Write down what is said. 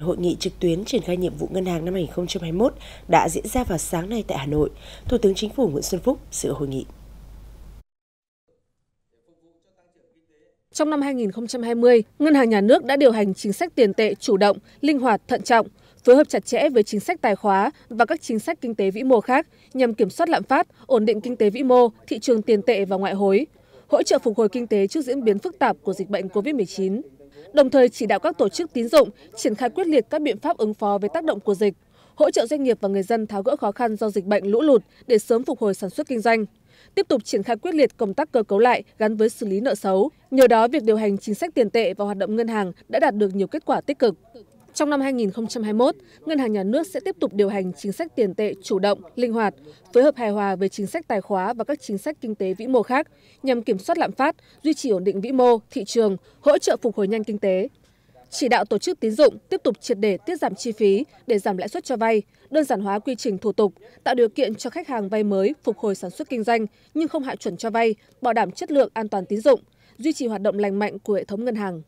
Hội nghị trực tuyến triển khai nhiệm vụ ngân hàng năm 2021 đã diễn ra vào sáng nay tại Hà Nội. Thủ tướng Chính phủ Nguyễn Xuân Phúc dự hội nghị. Trong năm 2020, Ngân hàng Nhà nước đã điều hành chính sách tiền tệ chủ động, linh hoạt, thận trọng, phối hợp chặt chẽ với chính sách tài khóa và các chính sách kinh tế vĩ mô khác nhằm kiểm soát lạm phát, ổn định kinh tế vĩ mô, thị trường tiền tệ và ngoại hối, hỗ trợ phục hồi kinh tế trước diễn biến phức tạp của dịch bệnh COVID-19 đồng thời chỉ đạo các tổ chức tín dụng triển khai quyết liệt các biện pháp ứng phó với tác động của dịch hỗ trợ doanh nghiệp và người dân tháo gỡ khó khăn do dịch bệnh lũ lụt để sớm phục hồi sản xuất kinh doanh tiếp tục triển khai quyết liệt công tác cơ cấu lại gắn với xử lý nợ xấu nhờ đó việc điều hành chính sách tiền tệ và hoạt động ngân hàng đã đạt được nhiều kết quả tích cực trong năm hai nghìn hai mươi một ngân hàng nhà nước sẽ tiếp tục điều hành chính sách tiền tệ chủ động linh hoạt phối hợp hài hòa với chính sách tài khóa và các chính sách kinh tế vĩ mô khác nhằm kiểm soát lạm phát duy trì ổn định vĩ mô thị trường hỗ trợ phục hồi nhanh kinh tế chỉ đạo tổ chức tín dụng tiếp tục triệt để tiết giảm chi phí để giảm lãi suất cho vay đơn giản hóa quy trình thủ tục tạo điều kiện cho khách hàng vay mới phục hồi sản xuất kinh doanh nhưng không hạ chuẩn cho vay bảo đảm chất lượng an toàn tín dụng duy trì hoạt động lành mạnh của hệ thống ngân hàng